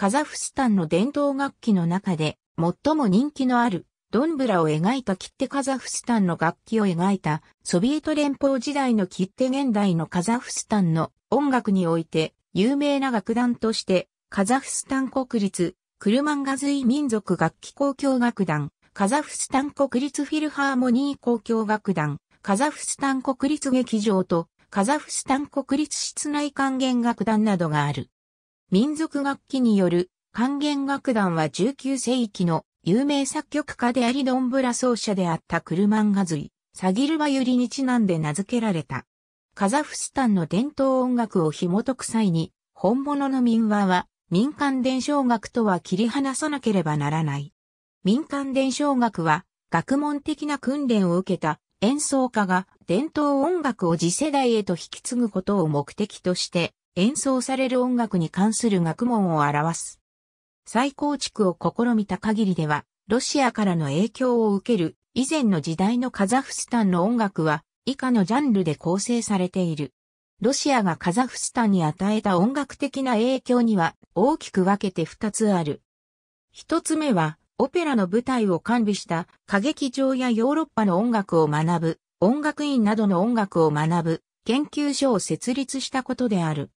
カザフスタンの伝統楽器の中で最も人気のあるドンブラを描いた切手カザフスタンの楽器を描いたソビエト連邦時代の切手現代のカザフスタンの音楽において有名な楽団としてカザフスタン国立クルマンガズイ民族楽器交響楽団カザフスタン国立フィルハーモニー交響楽団カザフスタン国立劇場とカザフスタン国立室内管弦楽団などがある。民族楽器による管弦楽団は19世紀の有名作曲家でありドンブラ奏者であったクルマンガズイ、サギルバユリにちなんで名付けられた。カザフスタンの伝統音楽を紐解く際に、本物の民話は民間伝承学とは切り離さなければならない。民間伝承学は学問的な訓練を受けた演奏家が伝統音楽を次世代へと引き継ぐことを目的として演奏される音楽に関する学問を表す。再構築を試みた限りでは、ロシアからの影響を受ける以前の時代のカザフスタンの音楽は以下のジャンルで構成されている。ロシアがカザフスタンに与えた音楽的な影響には大きく分けて二つある。一つ目は、オペラの舞台を完備した歌劇場やヨーロッパの音楽を学ぶ、音楽院などの音楽を学ぶ、研究所を設立したことである。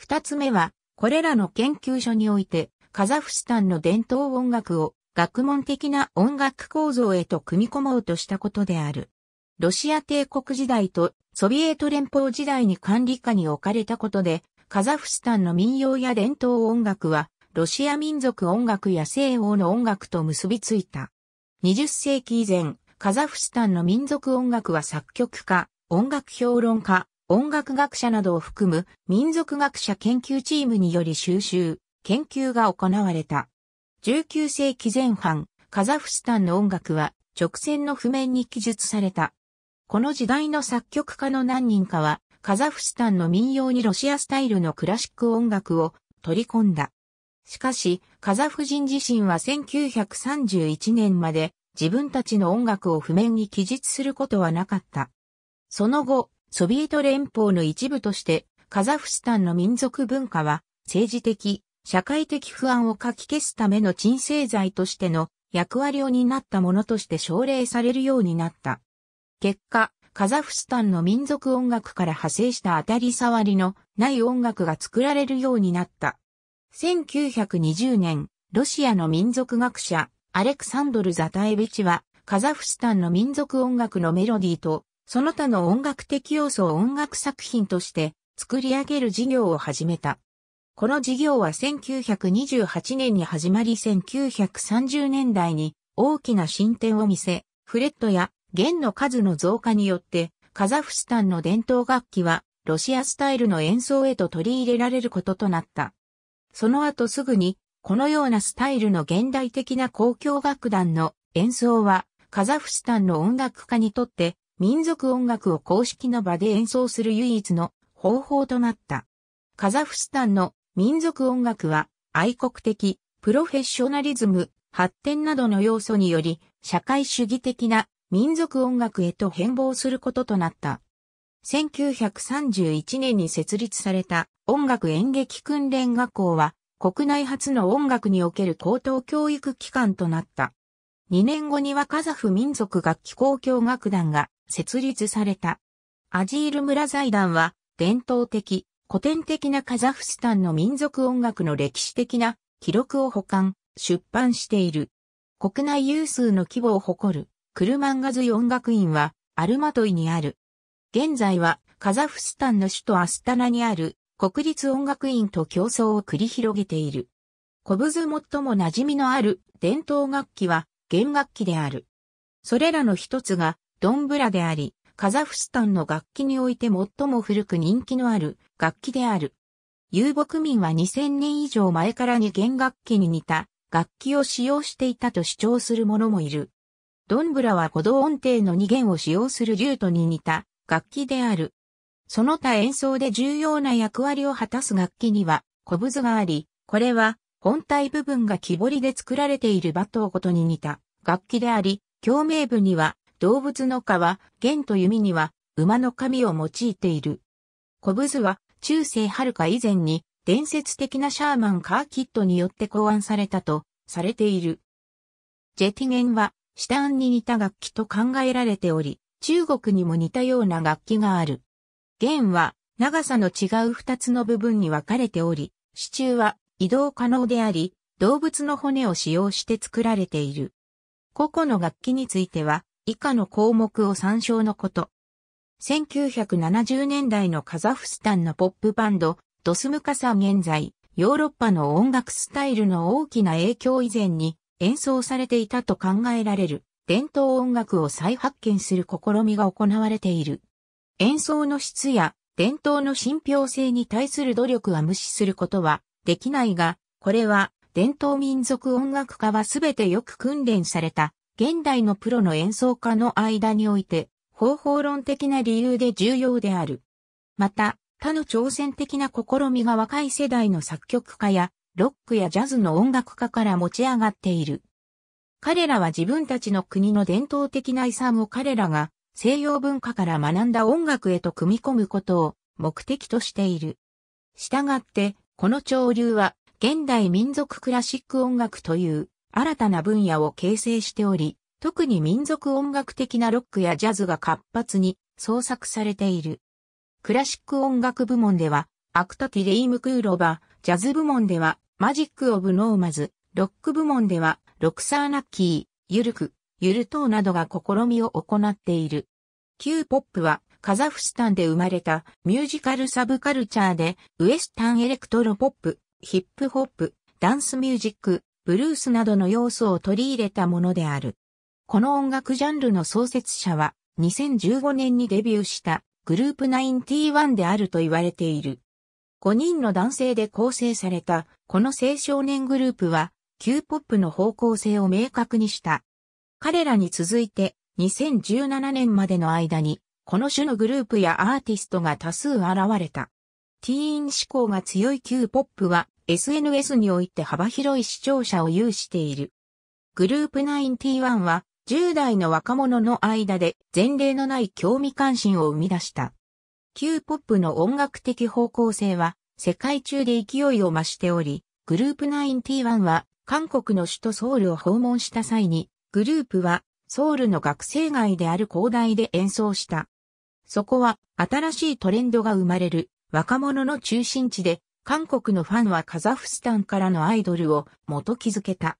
二つ目は、これらの研究所において、カザフスタンの伝統音楽を学問的な音楽構造へと組み込もうとしたことである。ロシア帝国時代とソビエト連邦時代に管理下に置かれたことで、カザフスタンの民謡や伝統音楽は、ロシア民族音楽や西欧の音楽と結びついた。20世紀以前、カザフスタンの民族音楽は作曲家、音楽評論家、音楽学者などを含む民族学者研究チームにより収集、研究が行われた。19世紀前半、カザフスタンの音楽は直線の譜面に記述された。この時代の作曲家の何人かは、カザフスタンの民謡にロシアスタイルのクラシック音楽を取り込んだ。しかし、カザフ人自身は1931年まで自分たちの音楽を譜面に記述することはなかった。その後、ソビエト連邦の一部として、カザフスタンの民族文化は、政治的、社会的不安をかき消すための鎮静剤としての役割を担ったものとして奨励されるようになった。結果、カザフスタンの民族音楽から派生した当たり障りのない音楽が作られるようになった。1920年、ロシアの民族学者、アレクサンドル・ザタエビチは、カザフスタンの民族音楽のメロディーとその他の音楽的要素を音楽作品として作り上げる事業を始めた。この事業は1928年に始まり1930年代に大きな進展を見せ、フレットや弦の数の増加によってカザフスタンの伝統楽器はロシアスタイルの演奏へと取り入れられることとなった。その後すぐにこのようなスタイルの現代的な公共楽団の演奏はカザフスタンの音楽家にとって民族音楽を公式の場で演奏する唯一の方法となった。カザフスタンの民族音楽は愛国的、プロフェッショナリズム、発展などの要素により社会主義的な民族音楽へと変貌することとなった。1931年に設立された音楽演劇訓練学校は国内初の音楽における高等教育機関となった。2年後にはカザフ民族楽器交響楽団が設立された。アジール村財団は、伝統的、古典的なカザフスタンの民族音楽の歴史的な記録を保管、出版している。国内有数の規模を誇る、クルマンガズイ音楽院は、アルマトイにある。現在は、カザフスタンの首都アスタナにある、国立音楽院と競争を繰り広げている。コブズ最も馴染みのある伝統楽器は、弦楽器である。それらの一つが、ドンブラであり、カザフスタンの楽器において最も古く人気のある楽器である。遊牧民は2000年以上前からに弦楽器に似た楽器を使用していたと主張する者もいる。ドンブラは鼓動音程の2弦を使用するリュートに似た楽器である。その他演奏で重要な役割を果たす楽器には古ズがあり、これは本体部分が木彫りで作られているバトーことに似た楽器であり、共鳴部には動物の皮、弦と弓には馬の髪を用いている。コブズは中世遥か以前に伝説的なシャーマンカーキットによって考案されたとされている。ジェティゲンは下案に似た楽器と考えられており、中国にも似たような楽器がある。弦は長さの違う二つの部分に分かれており、支柱は移動可能であり、動物の骨を使用して作られている。個々の楽器については、以下の項目を参照のこと。1970年代のカザフスタンのポップバンド、ドスムカサ現在、ヨーロッパの音楽スタイルの大きな影響以前に演奏されていたと考えられる伝統音楽を再発見する試みが行われている。演奏の質や伝統の信憑性に対する努力は無視することはできないが、これは伝統民族音楽家はすべてよく訓練された現代のプロの演奏家の間において、方法論的な理由で重要である。また、他の挑戦的な試みが若い世代の作曲家や、ロックやジャズの音楽家から持ち上がっている。彼らは自分たちの国の伝統的な遺産を彼らが西洋文化から学んだ音楽へと組み込むことを目的としている。したがって、この潮流は現代民族クラシック音楽という新たな分野を形成しており、特に民族音楽的なロックやジャズが活発に創作されている。クラシック音楽部門では、アクトティレイムクーロバ、ジャズ部門では、マジック・オブ・ノーマズ、ロック部門では、ロクサーナッキー、ルク、ユルトーなどが試みを行っている。旧ポップは、カザフスタンで生まれたミュージカルサブカルチャーで、ウエスタンエレクトロポップ、ヒップホップ、ダンスミュージック、ブルースなどの要素を取り入れたものである。この音楽ジャンルの創設者は2015年にデビューしたグループ91であると言われている。5人の男性で構成されたこの青少年グループは Q-POP の方向性を明確にした。彼らに続いて2017年までの間にこの種のグループやアーティストが多数現れた。ティーン志向が強い Q-POP は SNS において幅広い視聴者を有している。グループ91は10代の若者の間で前例のない興味関心を生み出した。Q-POP の音楽的方向性は世界中で勢いを増しており、グループ91は韓国の首都ソウルを訪問した際に、グループはソウルの学生街である広大で演奏した。そこは新しいトレンドが生まれる若者の中心地で韓国のファンはカザフスタンからのアイドルを元気づけた。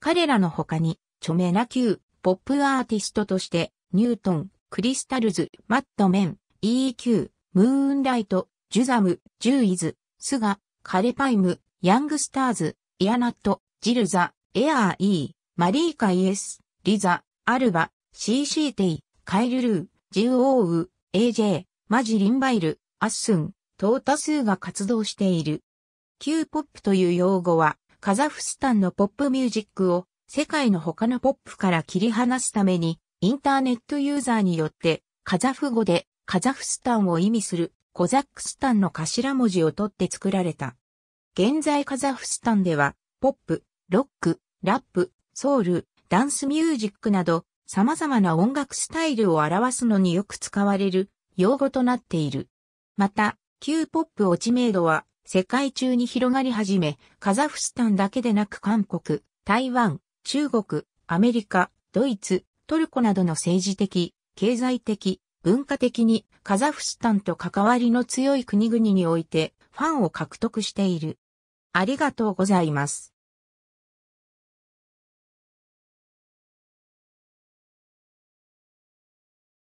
彼らの他に、著名な旧ポップアーティストとして、ニュートン、クリスタルズ、マッドメン、EQ、ムーンライト、ジュザム、ジューイズ、スガ、カレパイム、ヤングスターズ、イアナット、ジルザ、エアーイー、マリーカイエス、リザ、アルバ、シーシーテイ、カイルルー、ジュオーウ、AJ、マジリンバイル、アッスン、等多数が活動している。Q ポップという用語は、カザフスタンのポップミュージックを世界の他のポップから切り離すために、インターネットユーザーによって、カザフ語でカザフスタンを意味するコザックスタンの頭文字を取って作られた。現在カザフスタンでは、ポップ、ロック、ラップ、ソウル、ダンスミュージックなど、様々な音楽スタイルを表すのによく使われる用語となっている。また、pop オチメ名度は世界中に広がり始め、カザフスタンだけでなく韓国、台湾、中国、アメリカ、ドイツ、トルコなどの政治的、経済的、文化的にカザフスタンと関わりの強い国々においてファンを獲得している。ありがとうございます。